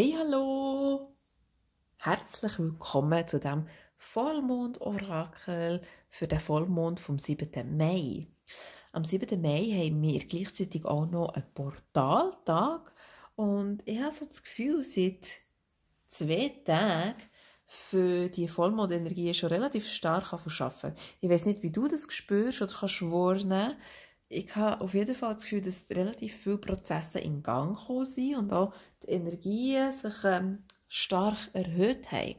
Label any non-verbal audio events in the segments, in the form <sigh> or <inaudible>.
Hey, hallo! Herzlich willkommen zu dem Vollmond-Orakel für den Vollmond vom 7. Mai. Am 7. Mai haben wir gleichzeitig auch noch einen Portaltag und ich habe so das Gefühl, seit zwei Tagen für die Vollmondenergie schon relativ stark arbeiten Ich weiß nicht, wie du das spürst oder kannst wahrnehmen kannst ich habe auf jeden Fall das Gefühl, dass relativ viele Prozesse in Gang gekommen sind und auch die Energien sich ähm, stark erhöht haben.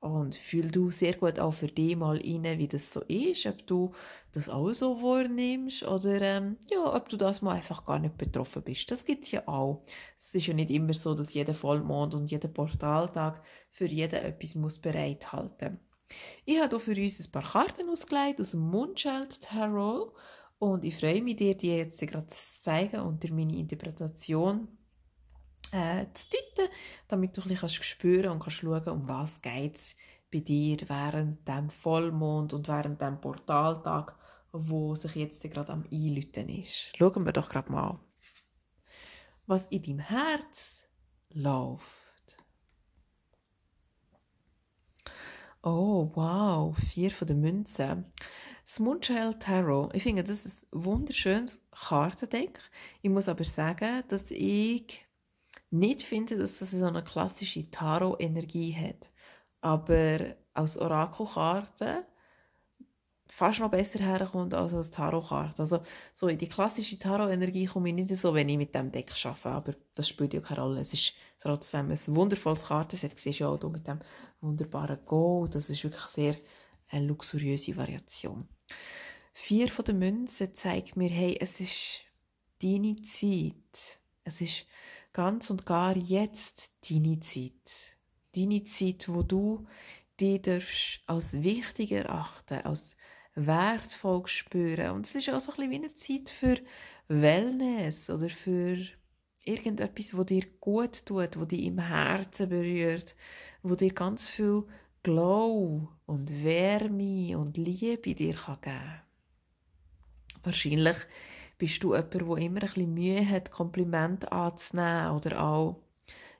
Und fühl du sehr gut auch für dich mal rein, wie das so ist, ob du das auch so wahrnimmst oder ähm, ja, ob du das mal einfach gar nicht betroffen bist. Das gibt es ja auch. Es ist ja nicht immer so, dass jeder Vollmond und jeder Portaltag für jeden etwas muss bereithalten. Ich habe hier für uns ein paar Karten ausgelegt aus dem Mundscheld Tarot und ich freue mich, dir die jetzt gerade zu zeigen und dir meine Interpretation äh, zu deuten, damit du ein bisschen kannst spüren und kannst schauen, um was es bei dir während dem Vollmond und während dem Portaltag, wo sich jetzt gerade am einlüten ist. Schauen wir doch gerade mal, was in deinem Herz läuft. Oh, wow, vier von den Münzen. Das Moonshell Tarot, ich finde, das ist ein wunderschönes Kartendeck. Ich muss aber sagen, dass ich nicht finde, dass das so eine klassische Tarot-Energie hat. Aber als Orakelkarte fast noch besser herkommt als als Tarotkarte. Also so in die klassische Tarot-Energie komme ich nicht so, wenn ich mit dem Deck arbeite, aber das spielt ja keine Rolle. Es ist trotzdem ein wundervolles Kartenset. Siehst du ja auch mit dem wunderbaren Go. Das ist wirklich sehr eine luxuriöse Variation. Vier von den Münzen zeigen mir, hey, es ist deine Zeit. Es ist ganz und gar jetzt deine Zeit. Deine Zeit, wo du die darfst als wichtig erachten, als wertvoll spüren. Und es ist auch so ein bisschen wie eine Zeit für Wellness oder für irgendetwas, wo dir gut tut, wo dich im Herzen berührt, wo dir ganz viel Glow und Wärme und Liebe dir geben kann. Wahrscheinlich bist du jemand, der immer ein bisschen Mühe hat, Komplimente anzunehmen oder auch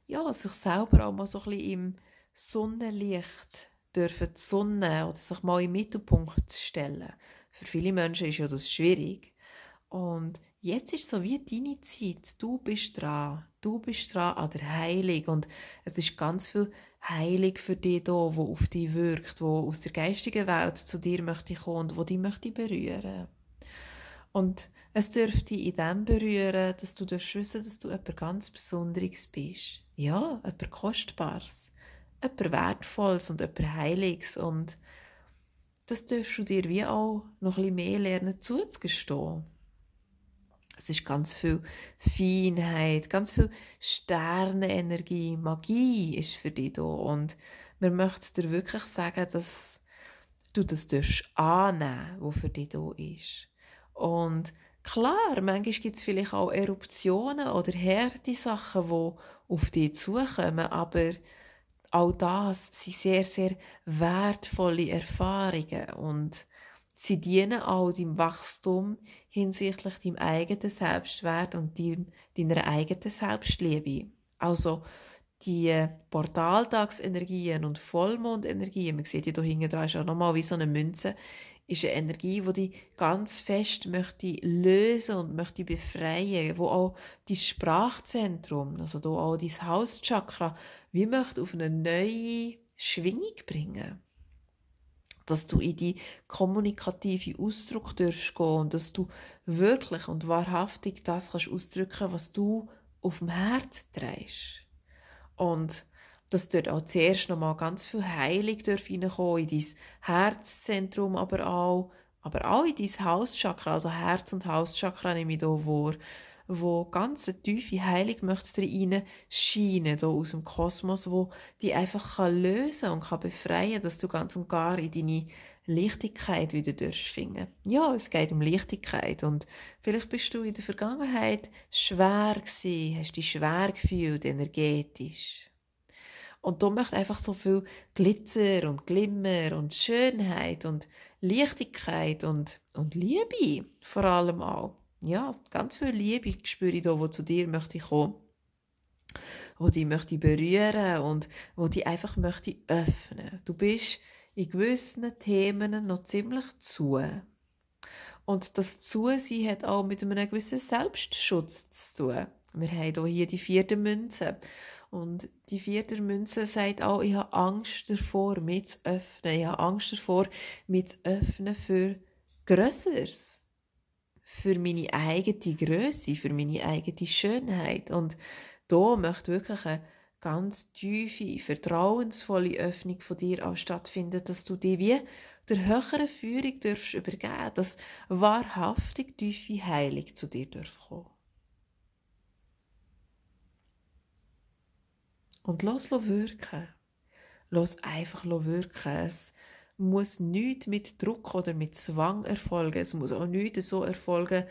ja, sich selber auch mal so ein bisschen im Sonnenlicht dürfen die Sonne oder sich mal im Mittelpunkt zu stellen. Für viele Menschen ist ja das schwierig. Und jetzt ist so wie deine Zeit. Du bist dran. Du bist dran an der Heilung. Und es ist ganz viel Heilung für dich da, wo auf dich wirkt, wo aus der geistigen Welt zu dir möchte kommen und wo dich möchte berühren. Und es dürfte in dem berühren, dass du wissen dass du etwas ganz Besonderes bist. Ja, etwas Kostbares, etwas Wertvolles und etwas Heiliges. Und das dürfst du dir wie auch noch ein bisschen mehr lernen zuzugestehen. Es ist ganz viel Feinheit, ganz viel Sternenenergie, Magie ist für dich da. Und wir möchten dir wirklich sagen, dass du das annehmen was für dich da ist. Und klar, manchmal gibt es vielleicht auch Eruptionen oder harte Sachen, die auf dich zukommen, aber auch das sind sehr, sehr wertvolle Erfahrungen und Sie dienen auch deinem Wachstum hinsichtlich deinem eigenen Selbstwert und dein, deiner eigenen Selbstliebe. Also die Portaltagsenergien und Vollmondenergien, man sieht hier hinten dran, ist auch nochmal wie so eine Münze, ist eine Energie, die dich ganz fest möchte lösen und möchte befreien, wo auch dein Sprachzentrum, also da auch dein Hauschakra, wie möchte auf eine neue Schwingung bringen. möchte dass du in die kommunikative Ausdruck dürfst gehen und dass du wirklich und wahrhaftig das kannst ausdrücken, was du auf dem Herz trägst. Und dass dort auch zuerst nochmal ganz viel Heilung darf in dein Herzzentrum aber auch, aber auch in dein Hauschakra, also Herz- und Hauschakra nehme ich hier vor, wo ganz eine tiefe Heilung möchte rein scheinen, hier aus dem Kosmos, wo die einfach kann lösen und kann befreien, dass du ganz und gar in deine Lichtigkeit wieder durchschwingen. Ja, es geht um Lichtigkeit und vielleicht bist du in der Vergangenheit schwer gewesen, hast dich schwer gefühlt, energetisch. Und da möchte einfach so viel Glitzer und Glimmer und Schönheit und Lichtigkeit und, und Liebe vor allem auch ja, ganz viel Liebe spüre ich da, die zu dir möchte kommen. möchte. die möchte ich berühren und wo die einfach möchte öffnen. Du bist in gewissen Themen noch ziemlich zu. Und das Zusein hat auch mit einem gewissen Selbstschutz zu tun. Wir haben hier die vierte Münze. Und die vierte Münze sagt auch, ich habe Angst davor, mich zu öffnen. Ich habe Angst davor, mich zu öffnen für Größeres für meine eigene Größe, für meine eigene Schönheit. Und da möchte wirklich eine ganz tiefe, vertrauensvolle Öffnung von dir auch stattfinden, dass du dir wie der höheren Führung dürfst übergeben, dass wahrhaftig tiefe Heilung zu dir dürfen kommen. Und los wirken. Los einfach wirken. Es muss nichts mit Druck oder mit Zwang erfolgen. Es muss auch nichts so erfolgen,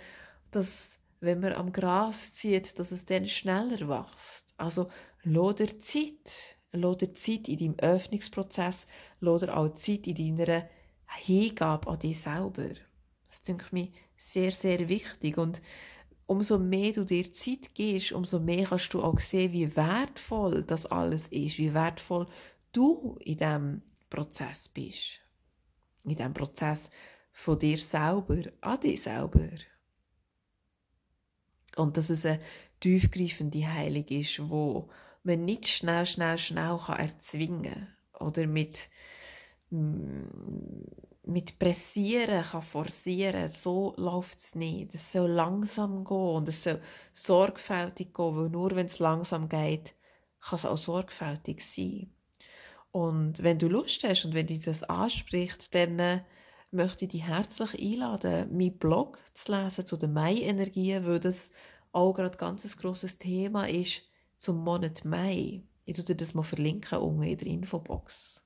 dass, wenn man am Gras zieht, dass es dann schneller wächst. Also, loder Zeit. Loder Zeit in deinem Öffnungsprozess. Loder auch Zeit in deiner Hingabe an dich selber. Das denke ich sehr, sehr wichtig. Und umso mehr du dir Zeit gibst, umso mehr kannst du auch sehen, wie wertvoll das alles ist, wie wertvoll du in dem Prozess bist. In diesem Prozess von dir selber, an dir selber. Und dass es eine tiefgreifende Heilung ist, wo man nicht schnell, schnell, schnell erzwingen kann oder mit, mm, mit Pressieren kann forcieren So läuft es nicht. Es soll langsam gehen und es soll sorgfältig gehen, weil nur wenn es langsam geht, kann es auch sorgfältig sein. Und wenn du Lust hast und wenn dich das anspricht, dann äh, möchte ich dich herzlich einladen, meinen Blog zu lesen zu den Mai-Energien, weil das auch gerade ein ganz grosses Thema ist zum Monat Mai. Ich tue dir das mal verlinken unten in der Infobox.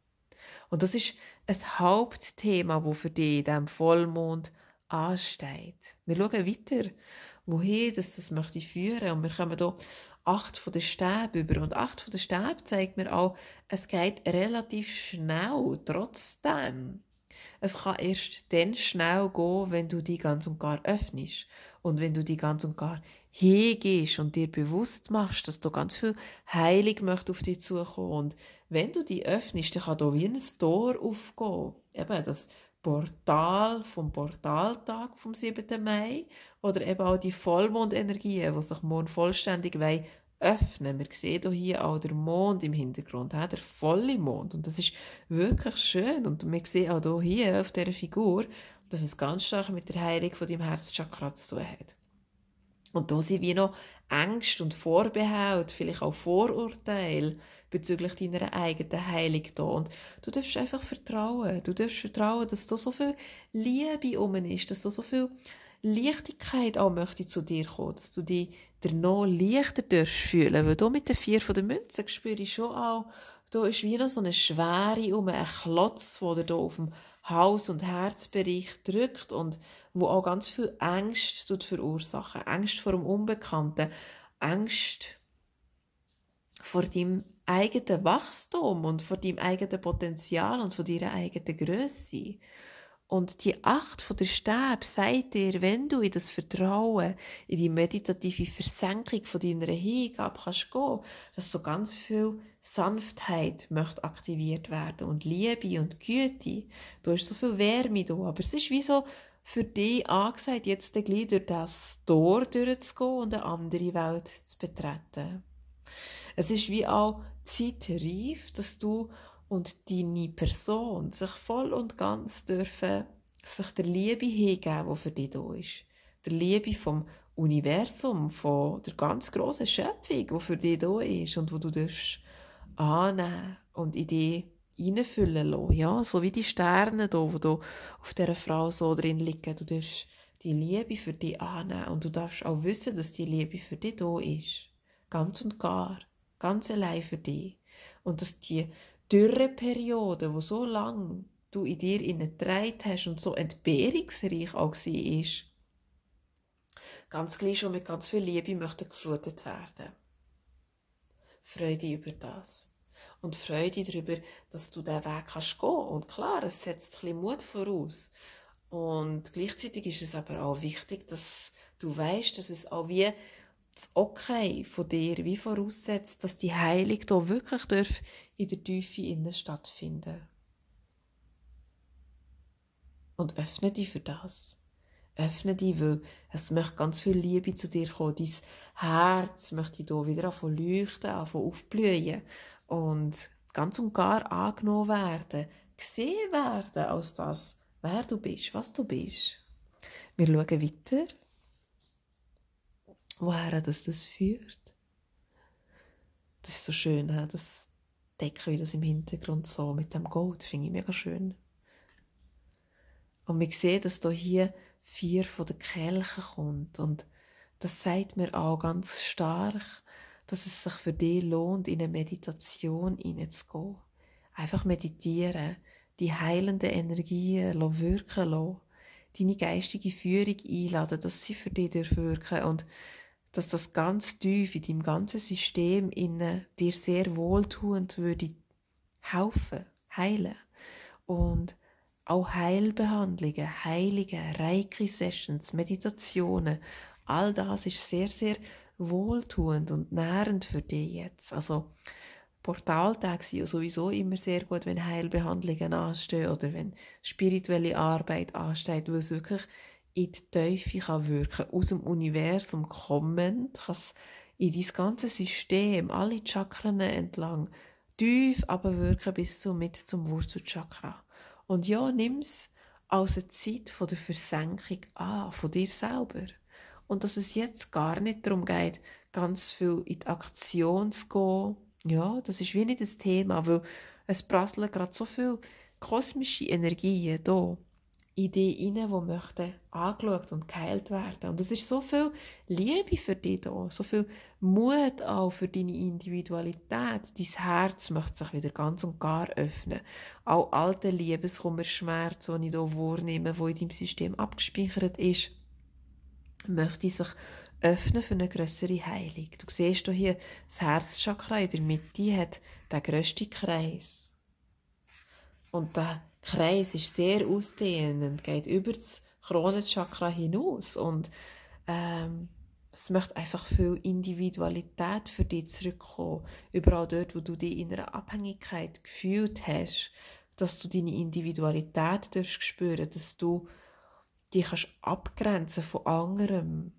Und das ist ein Hauptthema, das für dich in diesem Vollmond ansteht. Wir schauen weiter, woher das, das möchte ich führen. Und wir kommen hier acht von den Stäben über. Und acht von den Stäben zeigt mir auch, es geht relativ schnell, trotzdem. Es kann erst dann schnell gehen, wenn du die ganz und gar öffnest und wenn du die ganz und gar hingehst und dir bewusst machst, dass da ganz viel Heilig möchte auf dich zukommen. Und wenn du die öffnest, dann kann da wie ein Tor aufgehen. Eben, das Portal vom Portaltag vom 7. Mai oder eben auch die Vollmondenergien, die sich morgen vollständig wollen, öffnen. Wir sehen hier auch den Mond im Hintergrund, der volle Mond. Und das ist wirklich schön. Und wir sehen auch hier auf dieser Figur, dass es ganz stark mit der Heilung von dem Herzchakra zu tun hat. Und da sind wie noch Ängste und Vorbehalt, vielleicht auch Vorurteile, bezüglich deiner eigenen Heilung da. Und du darfst einfach vertrauen. Du darfst vertrauen, dass da so viel Liebe um ist, dass da so viel Leichtigkeit auch möchte zu dir kommen, dass du dich noch leichter darfst fühlen, weil du mit den vier von der Münze spüre ich schon auch, da ist wie noch so eine Schwere um, ein Klotz, der dir da auf dem Hals- und Herzbereich drückt und wo auch ganz viel Angst tut verursachen. Angst vor dem Unbekannten, Angst vor deinem eigenen Wachstum und von deinem eigenen Potenzial und von deiner eigenen Größe. Und die Acht von der Stäbe sagt dir, wenn du in das Vertrauen, in die meditative Versenkung von deiner Hingabe kannst gehen, dass so ganz viel Sanftheit möchte aktiviert werden und Liebe und Güte. Du hast so viel Wärme da, aber es ist wie so für dich angesagt, jetzt gleich durch das Tor durchzugehen und eine andere Welt zu betreten. Es ist wie auch Zeit reif, dass du und deine Person sich voll und ganz dürfen sich der Liebe hingeben, die für dich da ist. Der Liebe vom Universum, von der ganz grossen Schöpfung, die für dich da ist und wo du darfst annehmen und in dich reinfüllen lassen. Ja, so wie die Sterne hier, die hier auf dieser Frau so drin liegen. Du darfst die Liebe für dich annehmen und du darfst auch wissen, dass die Liebe für dich da ist. Ganz und gar. Ganz allein für dich. Und dass die Dürreperiode, wo so lang du in dir hineingetragen hast und so entbehrungsreich auch sie ist, ganz gleich schon mit ganz viel Liebe möchte geflutet werden. Freu dich über das. Und Freude darüber, dass du diesen Weg kannst gehen Und klar, es setzt ein bisschen Mut voraus. Und gleichzeitig ist es aber auch wichtig, dass du weißt, dass es auch wie das Okay von dir wie voraussetzt, dass die Heilung hier wirklich darf in der Tiefe innen stattfinden Und öffne dich für das. Öffne dich, weil es möchte ganz viel Liebe zu dir kommen. Dein Herz möchte hier wieder von leuchten, von aufblühen und ganz und gar angenommen werden, gesehen werden als das, wer du bist, was du bist. Wir schauen weiter woher das, das führt. Das ist so schön, das Decken, wie das im Hintergrund so mit dem Gold, finde ich mega schön. Und wir sehen, dass hier vier von den Kelchen kommt und das zeigt mir auch ganz stark, dass es sich für dich lohnt, in eine Meditation hineinzugehen. Einfach meditieren, die heilenden Energien wirken lassen, deine geistige Führung einladen, dass sie für dich wirken und dass das ganz tief in deinem ganzen System inne dir sehr wohltuend würde haufen, heilen. Und auch Heilbehandlungen, Heilige, Reiki-Sessions, Meditationen, all das ist sehr, sehr wohltuend und nährend für dich jetzt. Also Portaltage sind ja sowieso immer sehr gut, wenn Heilbehandlungen anstehen oder wenn spirituelle Arbeit ansteht, wo es wirklich in die Tiefe kann wirken kann. Aus dem Universum kommend kann es in dein ganzes System, alle Chakren entlang, tief aber wirken bis zur Mitte zum Wurzelchakra. Und ja, nimm es als eine Zeit von der Versenkung an, von dir selber. Und dass es jetzt gar nicht darum geht, ganz viel in die Aktion zu gehen, ja, das ist wie nicht das Thema, weil es prasseln gerade so viel kosmische Energien hier in dich hinein, die möchten angeschaut und geheilt werden. Und es ist so viel Liebe für dich da, so viel Mut auch für deine Individualität. Dein Herz möchte sich wieder ganz und gar öffnen. Auch alte Liebeskummerschmerz, die ich hier wahrnehme, die in deinem System abgespeichert ist, möchte sich öffnen für eine größere Heilung. Du siehst hier, das Herzchakra in der Mitte hat den grössten Kreis. Und der Kreis ist sehr ausdehnend, geht über das Kronenchakra hinaus und ähm, es möchte einfach viel Individualität für dich zurückkommen. Überall dort, wo du dich in einer Abhängigkeit gefühlt hast, dass du deine Individualität darfst spüren, dass du dich kannst abgrenzen von anderem,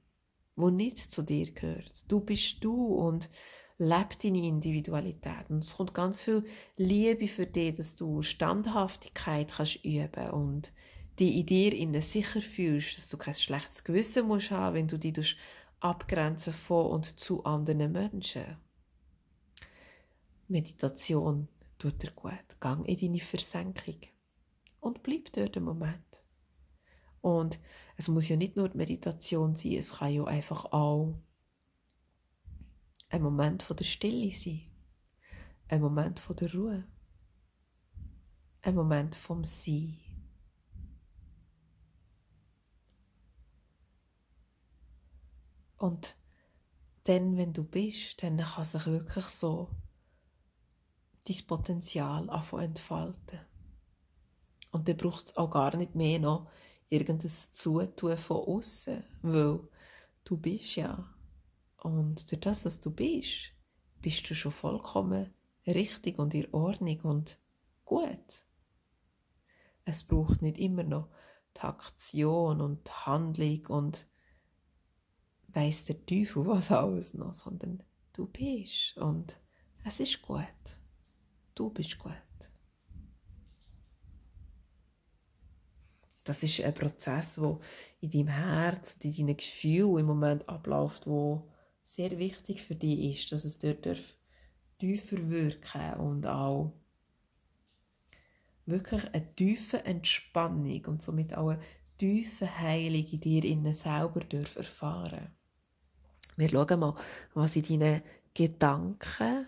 wo nicht zu dir gehört. Du bist du und lebe deine Individualität. Und es kommt ganz viel Liebe für dich, dass du Standhaftigkeit kannst üben und dich in dir innen sicher fühlst, dass du kein schlechtes Gewissen musst haben, wenn du dich abgrenzen von und zu anderen Menschen. Meditation tut dir gut. Gang in deine Versenkung und bleib dort im Moment. Und es muss ja nicht nur die Meditation sein, es kann ja einfach auch ein Moment von der Stille sein. Ein Moment von der Ruhe. Ein Moment vom Sein. Und dann, wenn du bist, dann kann sich wirklich so dein Potenzial anfangen entfalten. Und dann braucht es auch gar nicht mehr noch irgendein Zutun von außen, weil du bist ja und durch das, was du bist, bist du schon vollkommen richtig und in Ordnung und gut. Es braucht nicht immer noch die Aktion und die Handlung und weiß der Teufel <laughs> was alles noch, sondern du bist und es ist gut. Du bist gut. Das ist ein Prozess, wo in deinem Herz und in deinen Gefühlen im Moment abläuft, wo sehr wichtig für dich ist, dass es dort darf tiefer wirken und auch wirklich eine tiefe Entspannung und somit auch eine tiefe Heilung in dir innen selber dürfen erfahren. Wir schauen mal, was in deinen Gedanken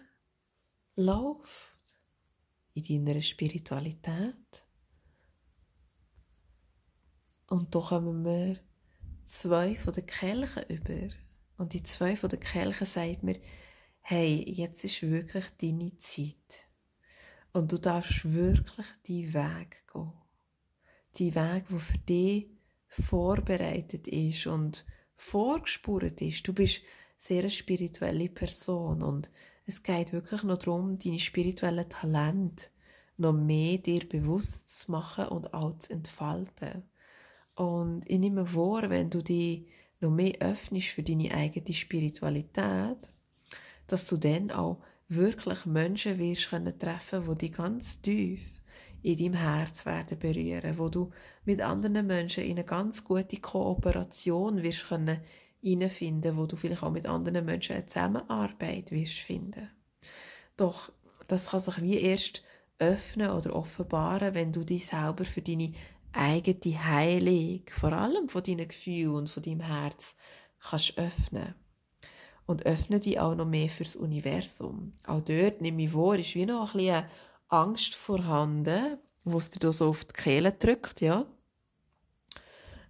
läuft, in deiner Spiritualität. Und da kommen wir zwei von den Kelchen über. Und die zwei von der Kelchen sagt mir, hey, jetzt ist wirklich deine Zeit. Und du darfst wirklich deinen Weg gehen. Deinen Weg, der für dich vorbereitet ist und vorgespürt ist. Du bist sehr eine spirituelle Person und es geht wirklich noch darum, deine spirituellen Talente noch mehr dir bewusst zu machen und auch zu entfalten. Und ich nehme vor, wenn du die noch mehr öffnest für deine eigene Spiritualität, dass du dann auch wirklich Menschen wirst können treffen, wo die ganz tief in deinem Herz werden berühren, wo du mit anderen Menschen in eine ganz gute Kooperation wirst können hineinfinden, wo du vielleicht auch mit anderen Menschen eine Zusammenarbeit wirst finden. Doch das kann sich wie erst öffnen oder offenbaren, wenn du dich selber für deine eigene Heilung, vor allem von deinen Gefühlen und von deinem Herz, kannst öffnen. Und öffne dich auch noch mehr fürs Universum. Auch dort, nehme ich vor, ist wie noch ein Angst vorhanden, was dir so auf die Kehle drückt, ja.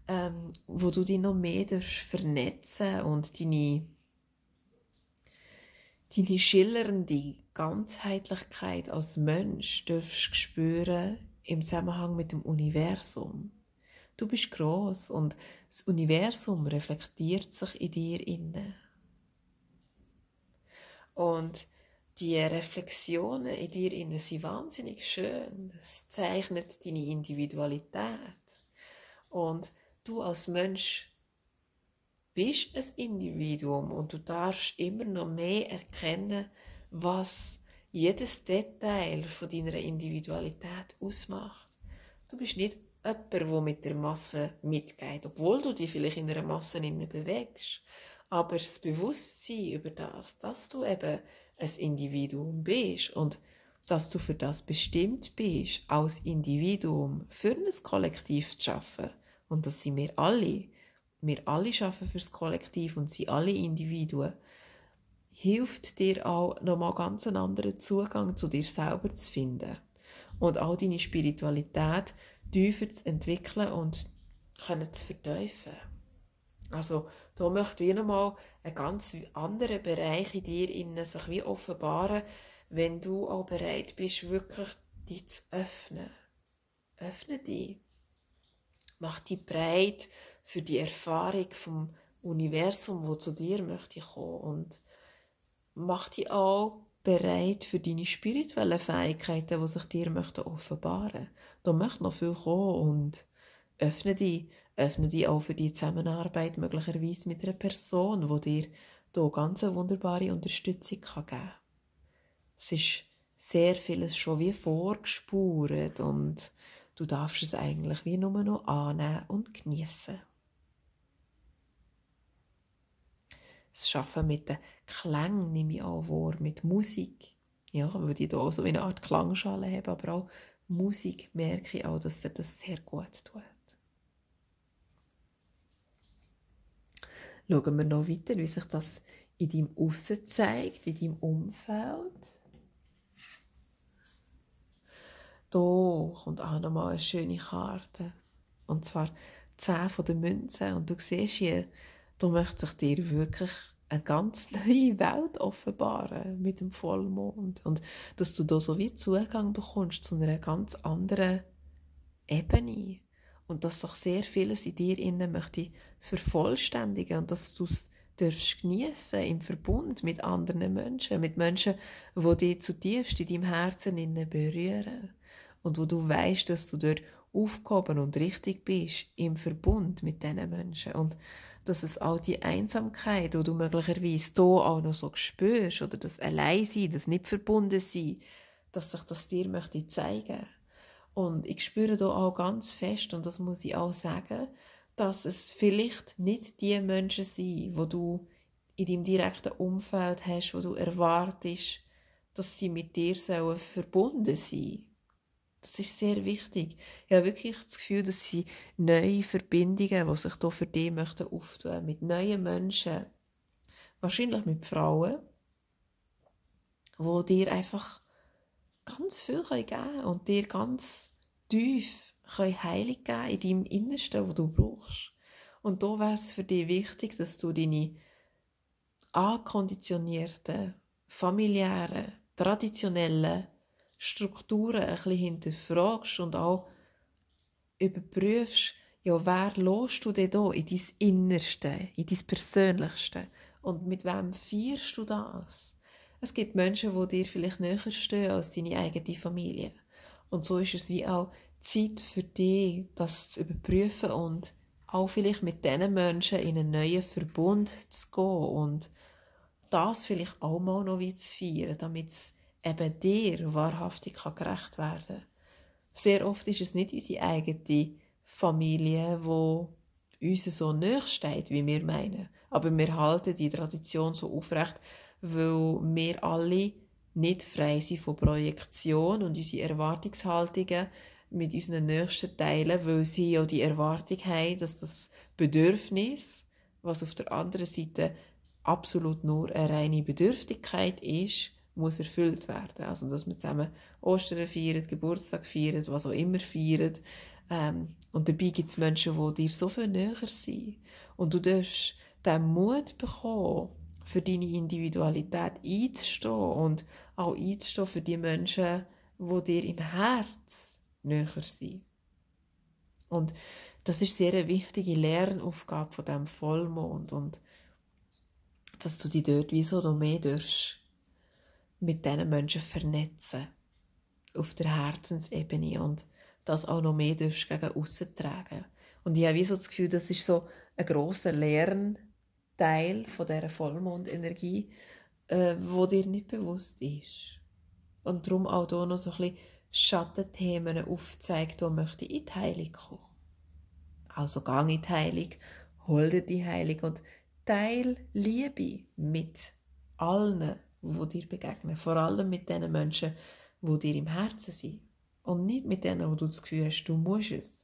Ähm, wo du dich noch mehr darfst vernetzen und deine, deine schillernde Ganzheitlichkeit als Mensch dürfst spüren im Zusammenhang mit dem Universum. Du bist groß und das Universum reflektiert sich in dir inne. Und die Reflexionen in dir innen sind wahnsinnig schön. Es zeichnet deine Individualität. Und du als Mensch bist ein Individuum und du darfst immer noch mehr erkennen, was jedes Detail von deiner Individualität ausmacht. Du bist nicht jemand, der mit der Masse mitgeht, obwohl du dich vielleicht in einer Masse nicht mehr bewegst. Aber das Bewusstsein über das, dass du eben ein Individuum bist und dass du für das bestimmt bist, als Individuum für ein Kollektiv zu arbeiten, Und das sind wir alle. Wir alle schaffen fürs Kollektiv und sind alle Individuen hilft dir auch, nochmal ganz einen anderen Zugang zu dir selber zu finden und auch deine Spiritualität tiefer zu entwickeln und können zu verteufeln. Also da möchte wieder mal einen ganz anderen Bereich in dir innen sich wie offenbaren, wenn du auch bereit bist, wirklich dich zu öffnen. Öffne dich. Mach dich breit für die Erfahrung vom Universum, wo zu dir möchte kommen. Und mach dich auch bereit für deine spirituellen Fähigkeiten, die sich dir möchten offenbaren. Da möchte noch viel kommen und öffne dich, öffne dich auch für die Zusammenarbeit möglicherweise mit einer Person, die dir da ganz eine wunderbare Unterstützung kann geben kann. Es ist sehr vieles schon wie vorgespurt und du darfst es eigentlich wie nur noch annehmen und geniessen. das Arbeiten mit den Klängen nehme ich auch vor, mit Musik. Ja, weil die hier so eine Art Klangschale haben, aber auch Musik merke ich auch, dass dir das sehr gut tut. Schauen wir noch weiter, wie sich das in deinem Aussen zeigt, in deinem Umfeld. Da kommt auch noch mal eine schöne Karte. Und zwar 10 von den Münzen. Und du siehst hier, da möchte sich dir wirklich eine ganz <laughs> neue Welt offenbaren mit dem Vollmond. Und dass du da so wie Zugang bekommst zu einer ganz anderen Ebene. Und dass sich sehr vieles in dir innen möchte vervollständigen und dass du es darfst geniessen im Verbund mit anderen Menschen, mit Menschen, wo dich zutiefst in deinem Herzen innen berühren und wo du weißt, dass du dort aufgehoben und richtig bist im Verbund mit diesen Menschen. Und dass es auch die Einsamkeit, die du möglicherweise hier auch noch so spürst, oder das Alleinsein, das Nicht-Verbunden-Sein, dass sich das dir möchte zeigen Und ich spüre hier auch ganz fest, und das muss ich auch sagen, dass es vielleicht nicht die Menschen sind, wo du in deinem direkten Umfeld hast, wo du erwartest, dass sie mit dir verbunden sein sollen. Das ist sehr wichtig. Ich habe wirklich das Gefühl, dass sie neue Verbindungen, die sich hier für dich möchten, auftun mit neuen Menschen, wahrscheinlich mit Frauen, wo dir einfach ganz viel geben können und dir ganz tief können Heilung geben in deinem Innersten, wo du brauchst. Und da wäre es für dich wichtig, dass du deine ankonditionierten, familiären, traditionellen Strukturen ein bisschen hinterfragst und auch überprüfst, ja, wer lässt du denn da in dein Innerste, in dein Persönlichste? Und mit wem feierst du das? Es gibt Menschen, die dir vielleicht näher stehen als deine eigene Familie. Und so ist es wie auch Zeit für dich, das zu überprüfen und auch vielleicht mit diesen Menschen in einen neuen Verbund zu gehen und das vielleicht auch mal noch wie zu feiern, damit es eben dir wahrhaftig gerecht werden kann. Sehr oft ist es nicht unsere eigene Familie, wo uns so nahe steht, wie wir meinen. Aber wir halten die Tradition so aufrecht, weil wir alle nicht frei sind von Projektion und unsere Erwartungshaltungen mit unseren Nächsten teilen, weil sie ja die Erwartung haben, dass das Bedürfnis, was auf der anderen Seite absolut nur eine reine Bedürftigkeit ist, muss erfüllt werden. Also, dass wir zusammen Ostern feiern, Geburtstag feiern, was auch immer feiern. Ähm, und dabei gibt es Menschen, die dir so viel näher sind. Und du darfst den Mut bekommen, für deine Individualität einzustehen und auch einzustehen für die Menschen, die dir im Herz näher sind. Und das ist sehr eine wichtige Lernaufgabe von dem Vollmond und dass du dich dort wieso noch mehr darfst mit diesen Menschen vernetzen. Auf der Herzensebene und das auch noch mehr darfst gegen aussen tragen. Und ich habe so das Gefühl, das ist so ein grosser Lernteil von dieser Vollmondenergie, äh, wo dir nicht bewusst ist. Und darum auch hier noch so ein bisschen Schattenthemen aufzeigt, wo möchte ich in die Heilung kommen. Also gang in die Heilung, hol dir die Heilung und teil Liebe mit allen wo dir begegnen. Vor allem mit den Menschen, wo dir im Herzen sind. Und nicht mit denen, wo du das Gefühl hast, du musst es,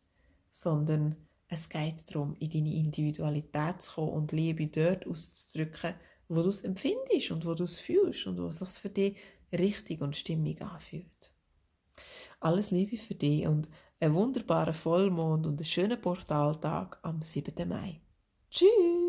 sondern es geht darum, in deine Individualität zu kommen und Liebe dort auszudrücken, wo du es empfindest und wo du es fühlst und wo es sich für dich richtig und stimmig anfühlt. Alles Liebe für dich und einen wunderbaren Vollmond und einen schönen Portaltag am 7. Mai. Tschüss!